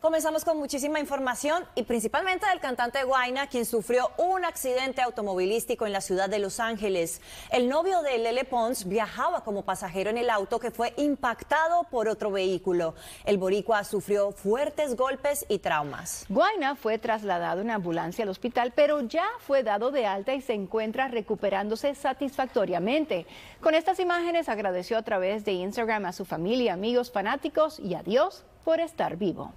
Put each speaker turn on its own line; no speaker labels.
Comenzamos con muchísima información y principalmente del cantante Guaina, quien sufrió un accidente automovilístico en la ciudad de Los Ángeles. El novio de Lele Pons viajaba como pasajero en el auto que fue impactado por otro vehículo. El boricua sufrió fuertes golpes y traumas.
Guaina fue trasladado en ambulancia al hospital, pero ya fue dado de alta y se encuentra recuperándose satisfactoriamente. Con estas imágenes agradeció a través de Instagram a su familia, amigos, fanáticos y a Dios por estar vivo.